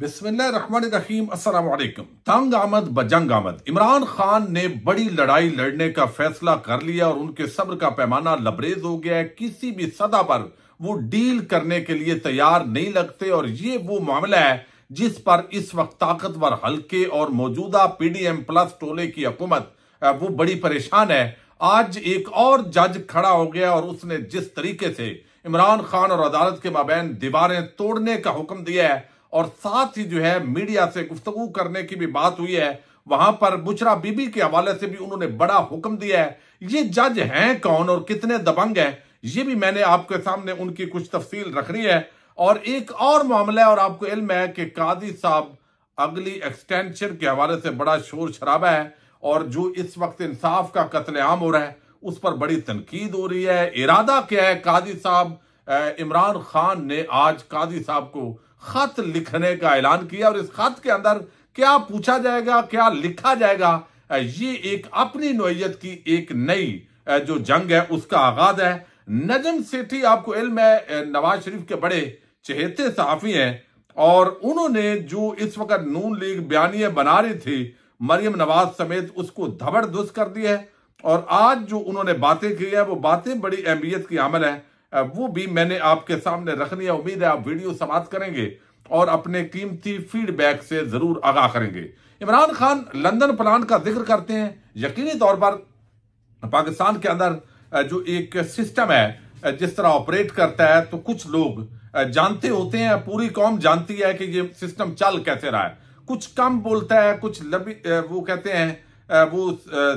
بسم اللہ الرحمن الرحیم السلام علیکم تنگ آمد بجنگ آمد عمران خان نے بڑی لڑائی لڑنے کا فیصلہ کر لیا اور ان کے صبر کا پیمانہ لبریز ہو گیا ہے کسی بھی پر وہ ڈیل کرنے کے لیے تیار نہیں لگتے اور یہ وہ معاملہ ہے جس پر اس وقت طاقتور حلقے اور موجودہ پی ڈی ایم پلس ٹولے کی حکومت وہ بڑی پریشان ہے آج ایک اور جج کھڑا ہو گیا اور اس نے جس طریقے سے عمران خان اور عدالت کے مابین دیواریں توڑنے کا حکم دیا ہے اور ساتھ ہی جو ہے میڈیا سے گفتگو کرنے کی بھی بات ہوئی ہے وہاں پر بچرا بی بی کے حوالے سے بھی انہوں نے بڑا حکم دیا ہے یہ جج ہیں کون اور کتنے دبنگ ہیں یہ بھی میں نے آپ کے سامنے ان کی کچھ تفصیل رکھنی ہے اور ایک اور معاملہ ہے اور آپ کو علم ہے کہ قاضی صاحب اگلی ایکسٹینشن کے حوالے سے بڑا شور شرابا ہے اور جو اس وقت انصاف کا قتل عام ہو رہا ہے اس پر بڑی تنقید ہو رہی ہے ارادہ کیا ہے قاضی صاحب عمران خان نے آج قاضی صاحب کو خط لکھنے کا اعلان کیا اور اس خط کے اندر کیا پوچھا جائے گا کیا لکھا جائے گا یہ ایک اپنی نوعیت کی ایک نئی جو جنگ ہے اس کا آغاز ہے ہے نجم سیٹھی آپ کو علم نواز شریف کے بڑے چہتے صحافی ہیں اور انہوں نے جو اس وقت نون لیگ بیانیے بنا رہی تھی مریم نواز سمیت اس کو دھبڑ دست کر دی ہے اور آج جو انہوں نے باتیں کی ہے وہ باتیں بڑی اہمیت کی عمل ہے وہ بھی میں نے آپ کے سامنے رکھنی ہے امید ہے آپ ویڈیو سماعت کریں گے اور اپنے قیمتی فیڈ بیک سے ضرور آگاہ کریں گے عمران خان لندن پلان کا ذکر کرتے ہیں یقینی طور پر پاکستان کے اندر جو ایک سسٹم ہے جس طرح آپریٹ کرتا ہے تو کچھ لوگ جانتے ہوتے ہیں پوری قوم جانتی ہے کہ یہ سسٹم چل کیسے رہا ہے کچھ کم بولتا ہے کچھ لبی وہ کہتے ہیں وہ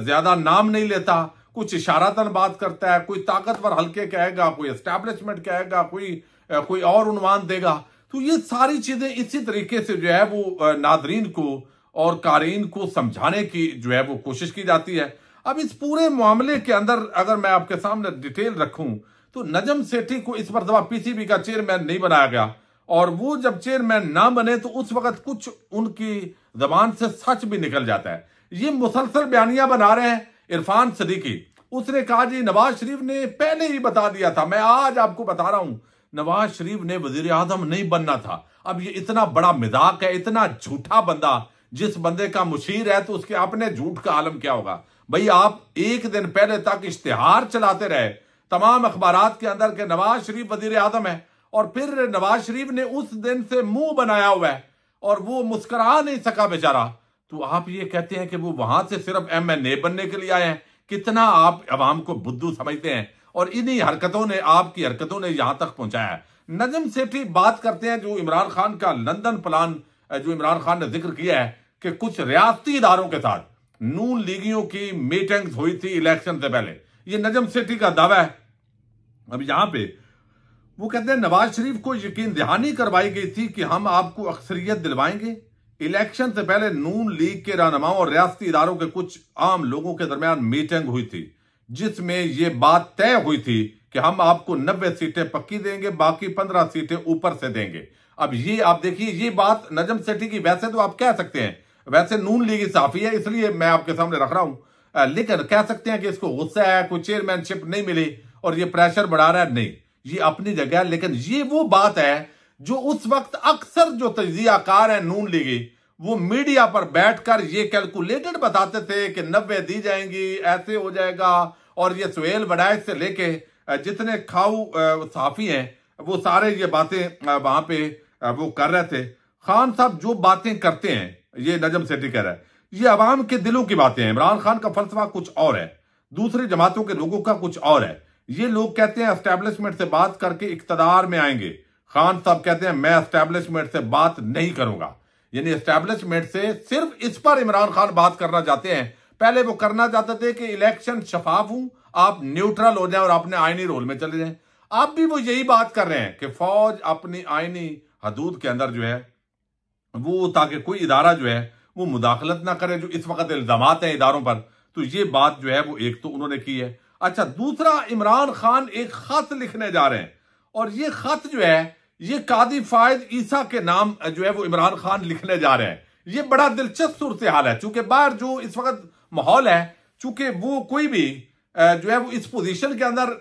زیادہ نام نہیں لیتا کچھ اشاراتن بات کرتا ہے کوئی طاقتور حلقے کہے گا کوئی اسٹیبلشمنٹ کہے گا کوئی کوئی اور عنوان دے گا تو یہ ساری چیزیں اسی طریقے سے جو ہے وہ ناظرین کو اور قارئین کو سمجھانے کی جو ہے وہ کوشش کی جاتی ہے اب اس پورے معاملے کے اندر اگر میں آپ کے سامنے ڈیٹیل رکھوں تو نجم سیٹھی کو اس مرتبہ پی سی بی کا چیئرمین نہیں بنایا گیا اور وہ جب چیئرمین نہ بنے تو اس وقت کچھ ان کی زبان سے سچ بھی نکل جاتا ہے یہ مسلسل بیانیاں بنا رہے ہیں عرفان صدیقی اس نے کہا جی نواز شریف نے پہلے ہی بتا دیا تھا میں آج آپ کو بتا رہا ہوں نواز شریف نے وزیر اعظم نہیں بننا تھا اب یہ اتنا بڑا مذاق ہے اتنا جھوٹا بندہ جس بندے کا مشیر ہے تو اس کے اپنے جھوٹ کا عالم کیا ہوگا بھئی آپ ایک دن پہلے تک اشتہار چلاتے رہے تمام اخبارات کے اندر کہ نواز شریف وزیر اعظم ہے اور پھر نواز شریف نے اس دن سے منہ بنایا ہوا ہے اور وہ مسکرا نہیں سکا بیچارہ تو آپ یہ کہتے ہیں کہ وہ وہاں سے صرف ایم این اے بننے کے لیے آئے ہیں کتنا آپ عوام کو بدھو سمجھتے ہیں اور انہی حرکتوں نے آپ کی حرکتوں نے یہاں تک پہنچایا نظم سیٹھی بات کرتے ہیں جو عمران خان کا لندن پلان جو عمران خان نے ذکر کیا ہے کہ کچھ ریاستی اداروں کے ساتھ نون لیگیوں کی میٹنگز ہوئی تھی الیکشن سے پہلے یہ نجم سیٹھی کا دعویٰ ہے اب یہاں پہ وہ کہتے ہیں نواز شریف کو یقین دہانی کروائی گئی تھی کہ ہم آپ کو اکثریت دلوائیں گے الیکشن سے پہلے نون لیگ کے رہنماؤں اور ریاستی اداروں کے کچھ عام لوگوں کے درمیان میٹنگ ہوئی تھی جس میں یہ بات طے ہوئی تھی کہ ہم آپ کو نبے سیٹیں پکی دیں گے باقی پندرہ سیٹیں اوپر سے دیں گے اب یہ آپ دیکھیے یہ بات نجم سیٹھی کی ویسے تو آپ کہہ سکتے ہیں ویسے نون لیگ صافی ہے اس لیے میں آپ کے سامنے رکھ رہا ہوں لیکن کہہ سکتے ہیں کہ اس کو غصہ ہے کوئی چیئرمین شپ نہیں ملی اور یہ پریشر بڑھا رہا ہے نہیں یہ اپنی جگہ ہے لیکن یہ وہ بات ہے جو اس وقت اکثر جو تجزیہ کار ہیں نون لیگی وہ میڈیا پر بیٹھ کر یہ کیلکولیٹڈ بتاتے تھے کہ نوے دی جائیں گی ایسے ہو جائے گا اور یہ سویل بڑا سے لے کے جتنے کھاؤ صحافی ہیں وہ سارے یہ باتیں وہاں پہ وہ کر رہے تھے خان صاحب جو باتیں کرتے ہیں یہ نجم سیٹی کہہ رہے یہ عوام کے دلوں کی باتیں ہیں عمران خان کا فلسفہ کچھ اور ہے دوسری جماعتوں کے لوگوں کا کچھ اور ہے یہ لوگ کہتے ہیں اسٹیبلشمنٹ سے بات کر کے اقتدار میں آئیں گے خان صاحب کہتے ہیں میں اسٹیبلشمنٹ سے بات نہیں کروں گا یعنی اسٹیبلشمنٹ سے صرف اس پر عمران خان بات کرنا چاہتے ہیں پہلے وہ کرنا چاہتے تھے کہ الیکشن شفاف ہوں آپ نیوٹرل ہو جائیں اور اپنے آئینی رول میں چلے جائیں آپ بھی وہ یہی بات کر رہے ہیں کہ فوج اپنی آئینی حدود کے اندر جو ہے وہ تاکہ کوئی ادارہ جو ہے وہ مداخلت نہ کرے جو اس وقت الزامات ہیں اداروں پر تو یہ بات جو ہے وہ ایک تو انہوں نے کی ہے اچھا دوسرا عمران خان ایک خط لکھنے جا رہے ہیں اور یہ خط جو ہے یہ قاضی عیسیٰ کے نام جو ہے وہ عمران خان لکھنے جا رہے ہیں یہ بڑا دلچسپ صورتحال ہے چونکہ باہر جو اس وقت ماحول ہے چونکہ وہ کوئی بھی جو ہے وہ اس پوزیشن کے اندر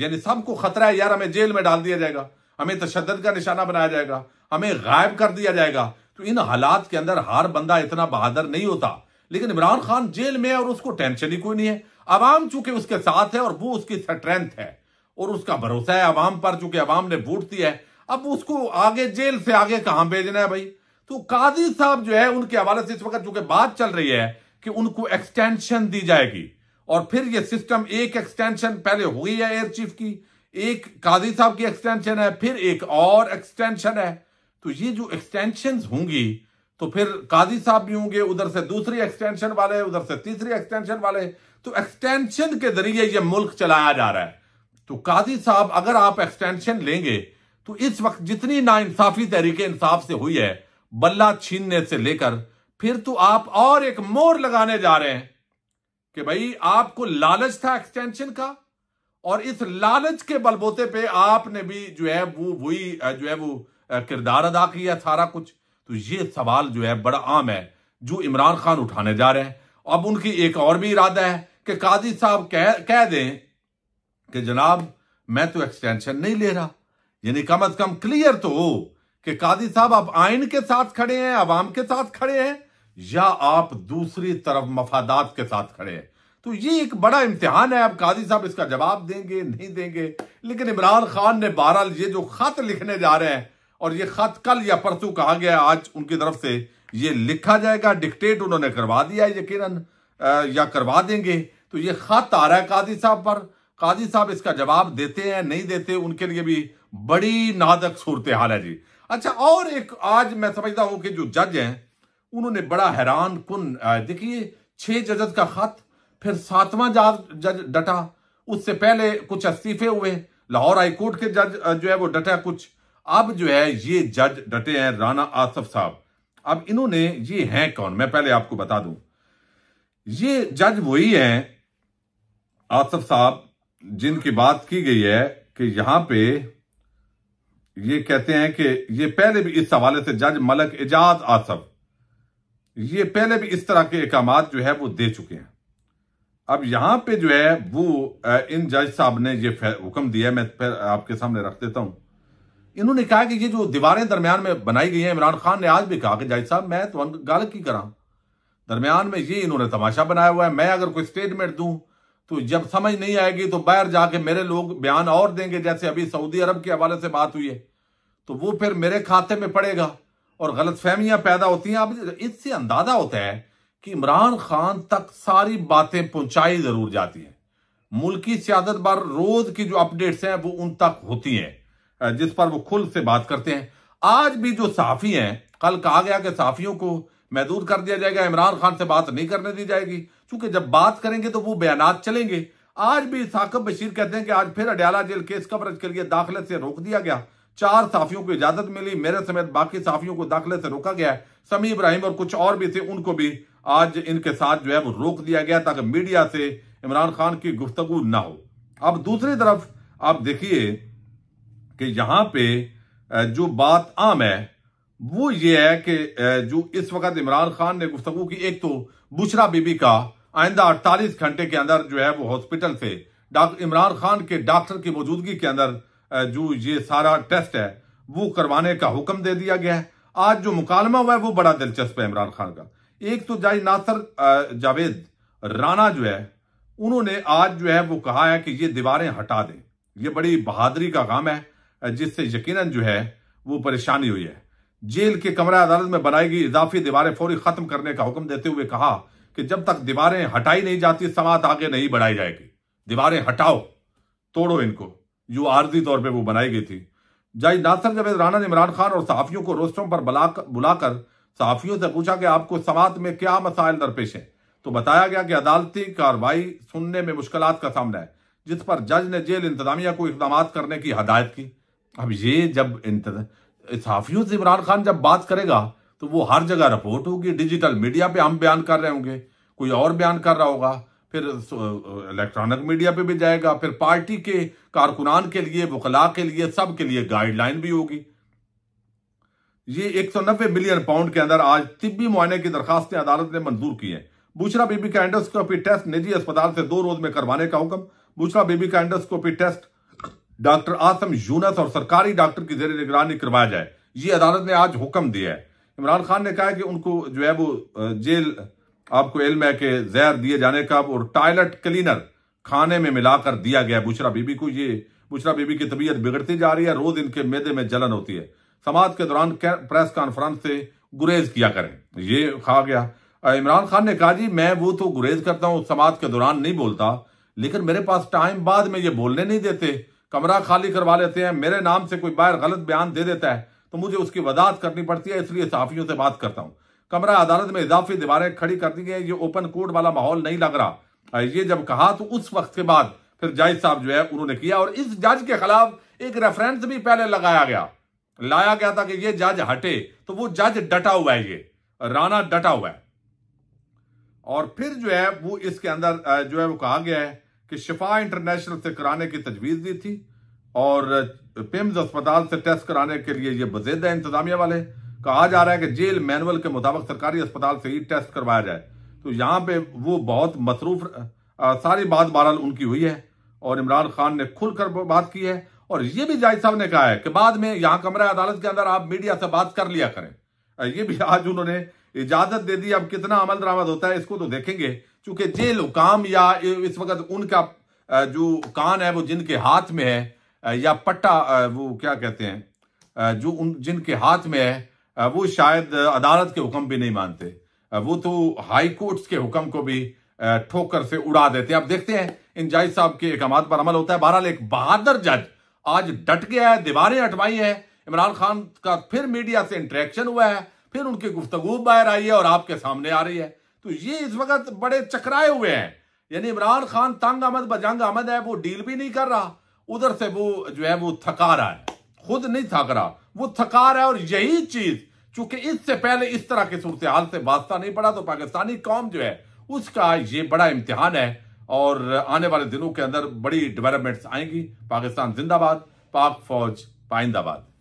یعنی سب کو خطرہ ہے یار ہمیں جیل میں ڈال دیا جائے گا ہمیں تشدد کا نشانہ بنایا جائے گا ہمیں غائب کر دیا جائے گا تو ان حالات کے اندر ہر بندہ اتنا بہادر نہیں ہوتا لیکن عمران خان جیل میں ہے اور اس کو ٹینشن ہی کوئی نہیں ہے عوام چونکہ اس کے ساتھ ہے اور وہ اس کی اسٹرینتھ ہے اور اس کا بھروسہ ہے عوام پر چونکہ عوام نے ووٹ دیا ہے اب اس کو آگے جیل سے آگے کہاں بھیجنا ہے بھائی تو قاضی صاحب جو ہے ان کے حوالے سے اس وقت چونکہ بات چل رہی ہے کہ ان کو ایکسٹینشن دی جائے گی اور پھر یہ سسٹم ایک ایکسٹینشن پہلے ہوئی ہے ایئر چیف کی ایک قاضی صاحب کی ایکسٹینشن ہے پھر ایک اور ایکسٹینشن ہے تو یہ جو ایکسٹینشن ہوں گی تو پھر قاضی صاحب بھی ہوں گے ادھر سے دوسری ایکسٹینشن والے ادھر سے تیسری ایکسٹینشن والے تو ایکسٹینشن کے ذریعے یہ ملک چلایا جا رہا ہے تو قاضی صاحب اگر آپ ایکسٹینشن لیں گے تو اس وقت جتنی ناانصافی تحریک انصاف سے ہوئی ہے بلہ چھیننے سے لے کر پھر تو آپ اور ایک مور لگانے جا رہے ہیں کہ بھائی آپ کو لالچ تھا ایکسٹینشن کا اور اس لالچ کے بلبوتے پہ آپ نے بھی جو ہے وہ وہی جو ہے وہ کردار ادا کیا سارا کچھ تو یہ سوال جو ہے بڑا عام ہے جو عمران خان اٹھانے جا رہے ہیں اب ان کی ایک اور بھی ارادہ ہے کہ قاضی صاحب کہہ دیں کہ جناب میں تو ایکسٹینشن نہیں لے رہا یعنی کم از کم کلیر تو ہو کہ قاضی صاحب آپ آئین کے ساتھ کھڑے ہیں عوام کے ساتھ کھڑے ہیں یا آپ دوسری طرف مفادات کے ساتھ کھڑے ہیں تو یہ ایک بڑا امتحان ہے اب قاضی صاحب اس کا جواب دیں دیں گے گے نہیں لیکن عمران خان نے بہرحال جا رہے ہیں اور یہ خط کل یا پرسوں کہا گیا آج ان کی طرف سے یہ لکھا جائے گا ڈکٹیٹ انہوں نے کروا دیا یقیناً یا کروا دیں گے تو یہ خط آ رہا ہے قاضی صاحب پر قاضی صاحب اس کا جواب دیتے ہیں نہیں دیتے ان کے لیے بھی بڑی نازک صورتحال ہے جی اچھا اور ایک آج میں سمجھتا ہوں کہ جو جج ہیں انہوں نے بڑا حیران کن دیکھیے چھ ججز کا خط پھر ساتواں جج ڈٹا اس سے پہلے کچھ استعفے ہوئے لاہور ہائی کورٹ کے جج جو ہے وہ ڈٹا کچھ اب جو ہے یہ جج ڈٹے ہیں رانا آصف صاحب اب انہوں نے یہ ہیں کون میں پہلے آپ کو بتا دوں یہ جج وہی ہیں آصف صاحب جن کی بات کی گئی ہے کہ یہاں پہ یہ کہتے ہیں کہ یہ پہلے بھی اس حوالے سے جج ملک اجاز آصف یہ پہلے بھی اس طرح کے اقامات جو ہے وہ دے چکے ہیں اب یہاں پہ جو ہے وہ ان جج صاحب نے یہ حکم دیا میں پھر آپ کے سامنے رکھ دیتا ہوں انہوں نے کہا کہ یہ جو دیواریں درمیان میں بنائی گئی ہیں عمران خان نے آج بھی کہا کہ جج صاحب میں تو ان کی کرا درمیان میں یہ انہوں نے تماشا بنایا ہوا ہے میں اگر کوئی سٹیٹمنٹ دوں تو جب سمجھ نہیں آئے گی تو باہر جا کے میرے لوگ بیان اور دیں گے جیسے ابھی سعودی عرب کے حوالے سے بات ہوئی ہے تو وہ پھر میرے کھاتے میں پڑے گا اور غلط فہمیاں پیدا ہوتی ہیں اب اس سے اندازہ ہوتا ہے کہ عمران خان تک ساری باتیں پہنچائی ضرور جاتی ہیں ملکی سیاست بار روز کی جو اپڈیٹس ہیں وہ ان تک ہوتی ہیں جس پر وہ کھل سے بات کرتے ہیں آج بھی جو صحافی ہیں کل کہا گیا کہ صحافیوں کو محدود کر دیا جائے گا عمران خان سے بات نہیں کرنے دی جائے گی چونکہ جب بات کریں گے تو وہ بیانات چلیں گے آج بھی ثاقب بشیر کہتے ہیں کہ آج پھر جیل کیس کے لیے داخلے سے روک دیا گیا چار صافیوں کو اجازت ملی میرے سمیت باقی صافیوں کو داخلے سے روکا گیا ہے سمی ابراہیم اور کچھ اور بھی تھے ان کو بھی آج ان کے ساتھ جو ہے وہ روک دیا گیا تاکہ میڈیا سے عمران خان کی گفتگو نہ ہو اب دوسری طرف آپ دیکھیے کہ یہاں پہ جو بات عام ہے وہ یہ ہے کہ جو اس وقت عمران خان نے گفتگو کی ایک تو بشرا بی بی کا آئندہ اڑتالیس گھنٹے کے اندر جو ہے وہ ہاسپٹل سے ڈاکٹر عمران خان کے ڈاکٹر کی موجودگی کے اندر جو یہ سارا ٹیسٹ ہے وہ کروانے کا حکم دے دیا گیا ہے آج جو مکالمہ ہوا ہے وہ بڑا دلچسپ ہے عمران خان کا ایک تو جائی ناصر جاوید رانا جو ہے انہوں نے آج جو ہے وہ کہا ہے کہ یہ دیواریں ہٹا دیں یہ بڑی بہادری کا کام ہے جس سے یقیناً جو ہے وہ پریشانی ہوئی ہے جیل کے کمرہ عدالت میں بنائی گئی اضافی دیواریں فوری ختم کرنے کا حکم دیتے ہوئے کہا کہ جب تک دیواریں ہٹائی نہیں جاتی سماعت آگے نہیں بڑھائی جائے گی دیواریں ہٹاؤ توڑو ان کو جو عارضی طور وہ بنائی گئی تھی جج نے عمران خان اور صحافیوں کو روسٹروں پر بلا کر صحافیوں سے پوچھا کہ آپ کو سماعت میں کیا مسائل درپیش ہیں تو بتایا گیا کہ عدالتی کاروائی سننے میں مشکلات کا سامنا ہے جس پر جج نے جیل انتظامیہ کو اقدامات کرنے کی ہدایت کی اب یہ جب صحافیوں سے عمران خان جب بات کرے گا تو وہ ہر جگہ رپورٹ ہوگی ڈیجیٹل میڈیا پہ ہم بیان کر رہے ہوں گے کوئی اور بیان کر رہا ہوگا پھر الیکٹرانک میڈیا پہ بھی جائے گا پھر پارٹی کے کارکنان کے لیے وکلاء کے لیے سب کے لیے گائیڈ لائن بھی ہوگی یہ ایک سو نوے بلین پاؤنڈ کے اندر آج طبی معائنے کی درخواستیں عدالت نے منظور کی ہیں بوچرا بی بی کا ٹیسٹ اسپتال سے دو روز میں کروانے کا حکم بوچرا بی بی کا بیس ٹیسٹ ڈاکٹر آسم یونس اور سرکاری ڈاکٹر کی زیر نگرانی کروایا جائے یہ عدالت نے آج حکم دیا ہے عمران خان نے کہا کہ ان کو جو ہے وہ جیل آپ کو علم ہے کہ زہر دیے جانے کا اور ٹائلٹ کلینر کھانے میں ملا کر دیا گیا ہے بشرا بی بی کو یہ بشرا بی بی کی طبیعت بگڑتی جا رہی ہے روز ان کے میدے میں جلن ہوتی ہے سماعت کے دوران پریس کانفرنس سے گریز کیا کریں یہ کھا گیا عمران خان نے کہا جی میں وہ تو گریز کرتا ہوں سماعت کے دوران نہیں بولتا لیکن میرے پاس ٹائم بعد میں یہ بولنے نہیں دیتے کمرہ خالی کروا لیتے ہیں میرے نام سے کوئی باہر غلط بیان دے دیتا ہے تو مجھے اس کی وضاحت کرنی پڑتی ہے اس لیے صحافیوں سے بات کرتا ہوں کمرہ عدالت میں اضافی دیواریں کھڑی کر دی گئی یہ اوپن کورٹ والا ماحول نہیں لگ رہا یہ جب کہا تو اس وقت کے بعد پھر جج صاحب جو ہے انہوں نے کیا اور اس جج کے خلاف ایک ریفرنس بھی پہلے لگایا گیا لایا گیا تھا کہ یہ جج ہٹے تو وہ جج ڈٹا ہوا ہے یہ رانا ڈٹا ہوا ہے اور پھر جو ہے وہ اس کے اندر جو ہے وہ کہا گیا ہے کہ شفا انٹرنیشنل سے کرانے کی تجویز دی تھی اور پیمز اسپتال سے ٹیسٹ کرانے کے لیے یہ بزیدہ انتظامیہ والے کہا جا رہا ہے کہ جیل مینول کے مطابق سرکاری اسپتال سے ہی ٹیسٹ کروایا جائے تو یہاں پہ وہ بہت مصروف ساری بات بہرحال ان کی ہوئی ہے اور عمران خان نے کھل کر بات کی ہے اور یہ بھی جائد صاحب نے کہا ہے کہ بعد میں یہاں کمرہ عدالت کے اندر آپ میڈیا سے بات کر لیا کریں یہ بھی آج انہوں نے اجازت دے دی اب کتنا عمل درآمد ہوتا ہے اس کو تو دیکھیں گے چونکہ جیل لکام یا اس وقت ان کا جو کان ہے وہ جن کے ہاتھ میں ہے یا پٹا وہ کیا کہتے ہیں جو جن کے ہاتھ میں ہے وہ شاید عدالت کے حکم بھی نہیں مانتے وہ تو ہائی کورٹس کے حکم کو بھی ٹھوکر سے اڑا دیتے ہیں آپ دیکھتے ہیں ان جائز صاحب کے احمد پر عمل ہوتا ہے بہرحال ایک بہادر جج آج ڈٹ گیا ہے دیواریں اٹوائی ہیں عمران خان کا پھر میڈیا سے انٹریکشن ہوا ہے پھر ان کی گفتگو باہر آئی ہے اور آپ کے سامنے آ رہی ہے تو یہ اس وقت بڑے چکرائے ہوئے ہیں یعنی عمران خان تنگ آمد بجنگ آمد ہے وہ ڈیل بھی نہیں کر رہا ادھر سے وہ جو ہے وہ تھکا رہا ہے خود نہیں تھک رہا وہ تھکا رہا ہے اور یہی چیز چونکہ اس سے پہلے اس طرح کی صورتحال سے واسطہ نہیں پڑا تو پاکستانی قوم جو ہے اس کا یہ بڑا امتحان ہے اور آنے والے دنوں کے اندر بڑی ڈیولپمنٹس آئیں گی پاکستان زندہ باد پاک فوج پائندہ باد